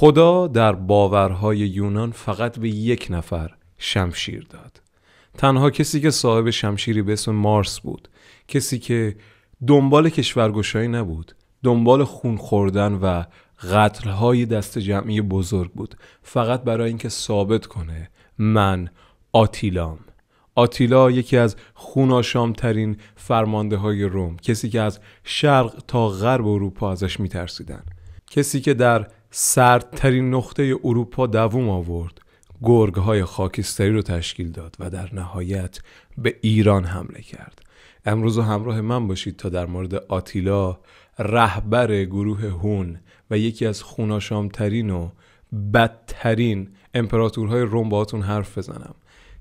خدا در باورهای یونان فقط به یک نفر شمشیر داد تنها کسی که صاحب شمشیری به اسم مارس بود کسی که دنبال کشورگشایی نبود دنبال خون خوردن و قتلهای دست جمعی بزرگ بود فقط برای اینکه ثابت کنه من آتیلام آتیلا یکی از خوناشامترین فرمانده های روم کسی که از شرق تا غرب اروپا ازش میترسیدن کسی که در سردترین نقطه اروپا دووم آورد های خاکستری رو تشکیل داد و در نهایت به ایران حمله کرد امروز همراه من باشید تا در مورد آتیلا رهبر گروه هون و یکی از خوناشامترین و بدترین امپراتورهای روم باهاتون حرف بزنم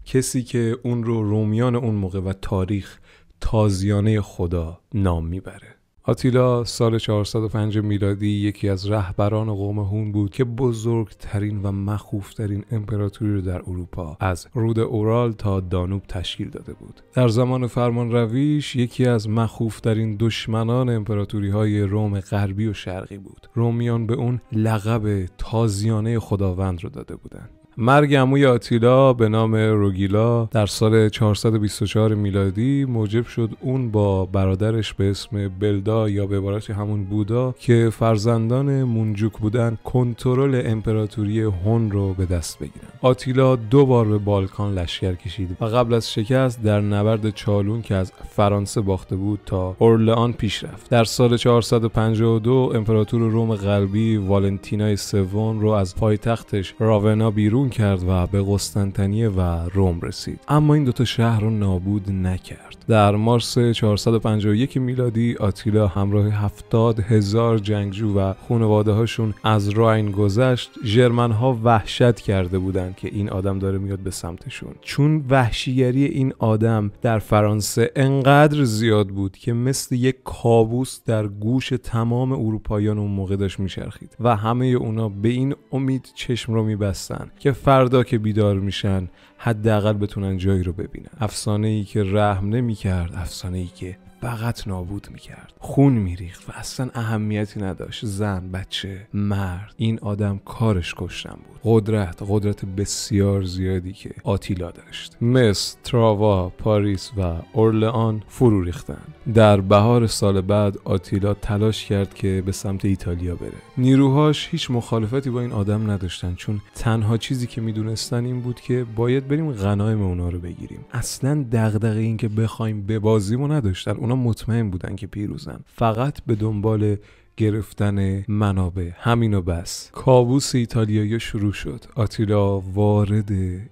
کسی که اون رو رومیان اون موقع و تاریخ تازیانه خدا نام میبره آتیلا سال 405 میلادی یکی از رهبران قوم هون بود که بزرگترین و مخوفترین امپراتوری رو در اروپا از رود اورال تا دانوب تشکیل داده بود در زمان فرمان رویش یکی از مخوفترین دشمنان امپراتوری های روم غربی و شرقی بود رومیان به اون لقب تازیانه خداوند رو داده بودند مرگ عموی آتیلا به نام روگیلا در سال 424 میلادی موجب شد اون با برادرش به اسم بلدا یا به عبارت همون بودا که فرزندان مونجوک بودن کنترل امپراتوری هون رو به دست بگیرن آتیلا دو بار به بالکان لشکر کشید و قبل از شکست در نبرد چالون که از فرانسه باخته بود تا اورلان پیش رفت در سال 452 امپراتور روم غربی والنتینای سوم رو از پایتختش راونا بیرون کرد و به قسطنطنیه و روم رسید اما این دوتا شهر رو نابود نکرد در مارس 451 میلادی آتیلا همراه 70 هزار جنگجو و خانواده هاشون از راین گذشت جرمن ها وحشت کرده بودند که این آدم داره میاد به سمتشون چون وحشیگری این آدم در فرانسه انقدر زیاد بود که مثل یک کابوس در گوش تمام اروپایان اون موقع داشت میچرخید و همه اونا به این امید چشم رو میبستن که فردا که بیدار میشن حداقل بتونن جایی رو ببینن افسانه ای که رحم نمیکرد افسانه ای که فقط نابود میکرد خون میریخت و اصلا اهمیتی نداشت زن بچه مرد این آدم کارش کشتن بود قدرت قدرت بسیار زیادی که آتیلا داشت مس تراوا پاریس و اورلان فرو ریختن در بهار سال بعد آتیلا تلاش کرد که به سمت ایتالیا بره نیروهاش هیچ مخالفتی با این آدم نداشتن چون تنها چیزی که میدونستن این بود که باید بریم غنایم اونا رو بگیریم اصلا دغدغه این که بخوایم بازیمو نداشتن اونا مطمئن بودن که پیروزن فقط به دنبال گرفتن منابع همین و بس کابوس ایتالیایی شروع شد آتیلا وارد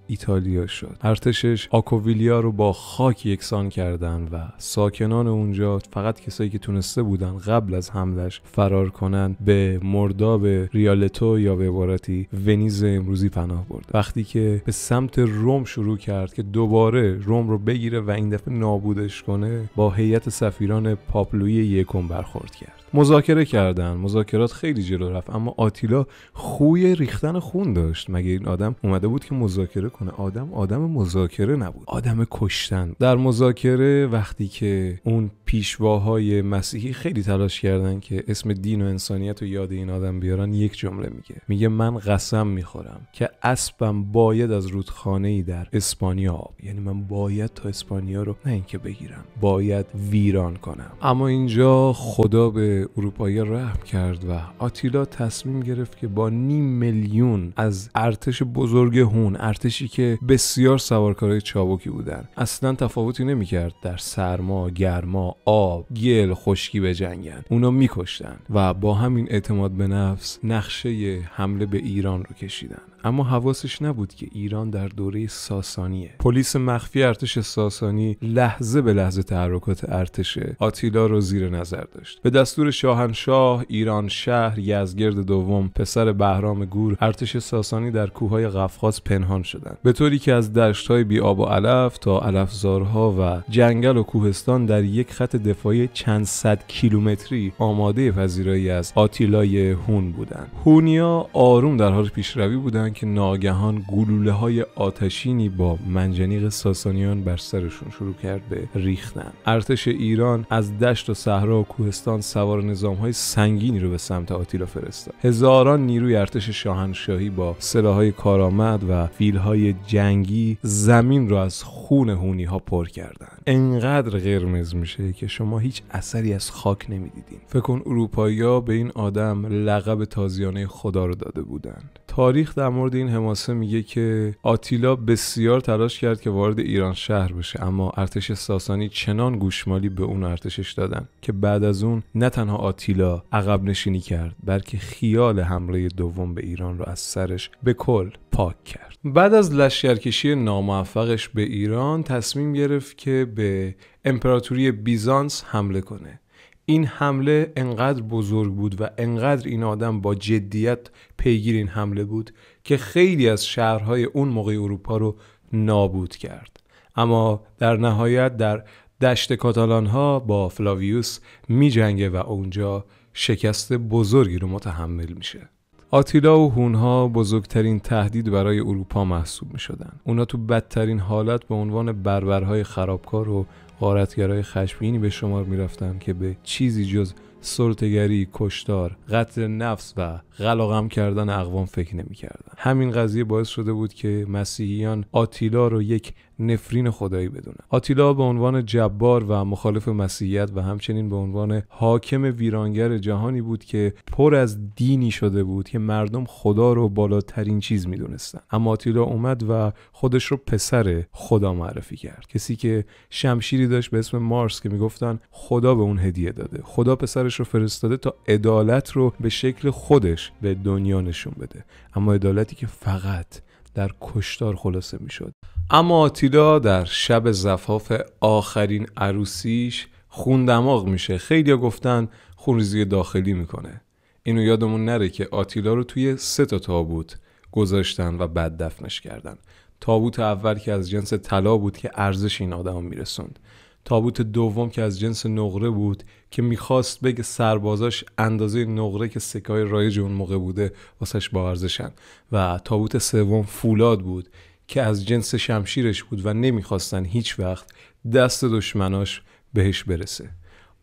ایتالیا شد ارتشش آکوویلیا رو با خاک یکسان کردن و ساکنان اونجا فقط کسایی که تونسته بودن قبل از حملش فرار کنن به مرداب ریالتو یا به عبارتی ونیز امروزی پناه برد وقتی که به سمت روم شروع کرد که دوباره روم رو بگیره و این دفعه نابودش کنه با هیئت سفیران پاپلوی یکم برخورد کرد مذاکره کردن مذاکرات خیلی جلو رفت اما آتیلا خوی ریختن خون داشت مگه این آدم اومده بود که مذاکره کنه آدم آدم مذاکره نبود آدم کشتن در مذاکره وقتی که اون پیشواهای مسیحی خیلی تلاش کردن که اسم دین و انسانیت رو یاد این آدم بیارن یک جمله میگه میگه من قسم میخورم که اسبم باید از رودخانه ای در اسپانیا آب یعنی من باید تا اسپانیا رو نه اینکه بگیرم باید ویران کنم اما اینجا خدا به اروپایی رحم کرد و آتیلا تصمیم گرفت که با نیم میلیون از ارتش بزرگ هون ارتشی که بسیار سوارکارای چابکی بودن اصلا تفاوتی نمیکرد در سرما گرما آب گل خشکی جنگن اونا میکشتن و با همین اعتماد به نفس نقشه حمله به ایران رو کشیدن اما حواسش نبود که ایران در دوره ساسانیه پلیس مخفی ارتش ساسانی لحظه به لحظه تحرکات ارتش آتیلا رو زیر نظر داشت به دستور شاهنشاه ایران شهر یزگرد دوم پسر بهرام گور ارتش ساسانی در کوههای قفقاز پنهان شدند به طوری که از دشتهای بی آب و علف تا علفزارها و جنگل و کوهستان در یک خط دفاعی چند صد کیلومتری آماده پذیرایی از آتیلای هون بودند هونیا آروم در حال پیشروی بودند که ناگهان گلوله های آتشینی با منجنیق ساسانیان بر سرشون شروع کرد به ریختن ارتش ایران از دشت و صحرا و کوهستان سوار نظام های سنگینی رو به سمت آتیلا فرستاد هزاران نیروی ارتش شاهنشاهی با سلاحهای کارآمد و فیلهای جنگی زمین رو از خون هونی ها پر کردند. انقدر قرمز میشه که شما هیچ اثری از خاک نمیدیدین فکر کن اروپایی ها به این آدم لقب تازیانه خدا رو داده بودند تاریخ در مورد این حماسه میگه که آتیلا بسیار تلاش کرد که وارد ایران شهر بشه اما ارتش ساسانی چنان گوشمالی به اون ارتشش دادن که بعد از اون نه تنها آتیلا عقب نشینی کرد بلکه خیال حمله دوم به ایران رو از سرش به کل پاک کرد بعد از لشکرکشی ناموفقش به ایران تصمیم گرفت که به امپراتوری بیزانس حمله کنه این حمله انقدر بزرگ بود و انقدر این آدم با جدیت پیگیر این حمله بود که خیلی از شهرهای اون موقع اروپا رو نابود کرد اما در نهایت در دشت کاتالانها ها با فلاویوس می جنگه و اونجا شکست بزرگی رو متحمل میشه. آتیلا و هونها بزرگترین تهدید برای اروپا محسوب می شدن. اونا تو بدترین حالت به عنوان بربرهای خرابکار و قارتگرهای خشمگینی به شمار میرفتند که به چیزی جز سرتگری کشتار، قتل نفس و غلاغم کردن اقوام فکر کردن همین قضیه باعث شده بود که مسیحیان آتیلا رو یک نفرین خدایی بدونن آتیلا به عنوان جبار و مخالف مسیحیت و همچنین به عنوان حاکم ویرانگر جهانی بود که پر از دینی شده بود که مردم خدا رو بالاترین چیز میدونستن اما آتیلا اومد و خودش رو پسر خدا معرفی کرد کسی که شمشیری داشت به اسم مارس که میگفتن خدا به اون هدیه داده خدا پسرش رو فرستاده تا عدالت رو به شکل خودش به دنیا نشون بده اما عدالتی که فقط در کشتار خلاصه میشد اما آتیلا در شب زفاف آخرین عروسیش خون دماغ میشه خیلی گفتن خونریزی داخلی میکنه اینو یادمون نره که آتیلا رو توی سه تا تابوت گذاشتن و بعد دفنش کردن تابوت اول که از جنس طلا بود که ارزش این آدم میرسوند تابوت دوم که از جنس نقره بود که میخواست بگه سربازاش اندازه نقره که سکای رایج اون موقع بوده واسش با ارزشن و تابوت سوم فولاد بود که از جنس شمشیرش بود و نمیخواستن هیچ وقت دست دشمناش بهش برسه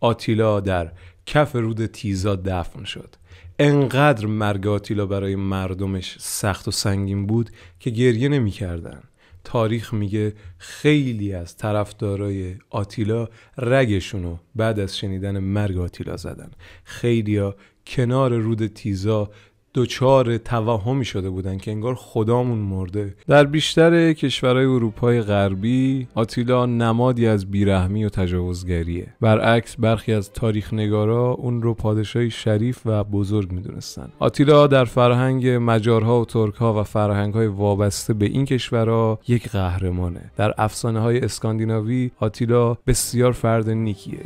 آتیلا در کف رود تیزا دفن شد انقدر مرگ آتیلا برای مردمش سخت و سنگین بود که گریه نمیکردن تاریخ میگه خیلی از طرفدارای آتیلا رگشونو بعد از شنیدن مرگ آتیلا زدن خیلیا کنار رود تیزا دچار توهمی شده بودن که انگار خدامون مرده در بیشتر کشورهای اروپای غربی آتیلا نمادی از بیرحمی و تجاوزگریه برعکس برخی از تاریخ نگارا اون رو پادشاهی شریف و بزرگ میدونستن آتیلا در فرهنگ مجارها و ترکها و فرهنگهای وابسته به این کشورها یک قهرمانه در افسانه های اسکاندیناوی آتیلا بسیار فرد نیکیه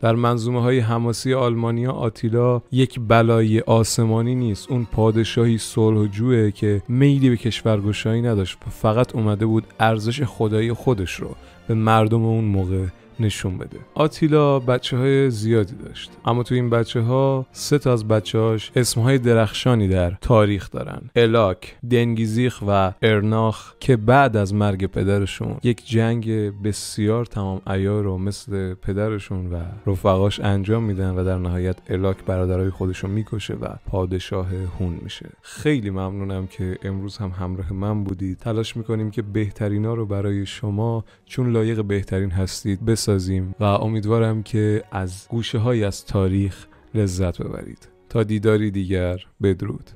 در منظومه های حماسی آلمانیا آتیلا یک بلای آسمانی نیست اون پادشاهی صلح جوه که میلی به کشورگشایی نداشت فقط اومده بود ارزش خدای خودش رو به مردم اون موقع نشون بده آتیلا بچه های زیادی داشت اما تو این بچه ها سه تا از بچه هاش اسم های درخشانی در تاریخ دارن الاک دنگیزیخ و ارناخ که بعد از مرگ پدرشون یک جنگ بسیار تمام ایار رو مثل پدرشون و رفقاش انجام میدن و در نهایت الاک برادرای خودشون میکشه و پادشاه هون میشه خیلی ممنونم که امروز هم همراه من بودید تلاش میکنیم که بهترینا رو برای شما چون لایق بهترین هستید بس. بسازیم و امیدوارم که از گوشه های از تاریخ لذت ببرید تا دیداری دیگر بدرود